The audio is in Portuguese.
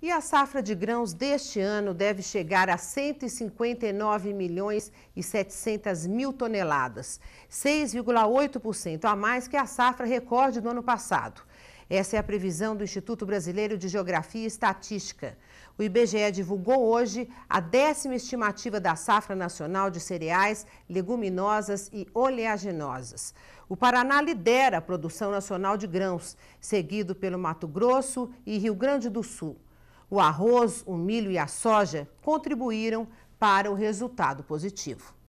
E a safra de grãos deste ano deve chegar a 159 milhões e 700 mil toneladas, 6,8% a mais que a safra recorde do ano passado. Essa é a previsão do Instituto Brasileiro de Geografia e Estatística. O IBGE divulgou hoje a décima estimativa da safra nacional de cereais, leguminosas e oleaginosas. O Paraná lidera a produção nacional de grãos, seguido pelo Mato Grosso e Rio Grande do Sul. O arroz, o milho e a soja contribuíram para o resultado positivo.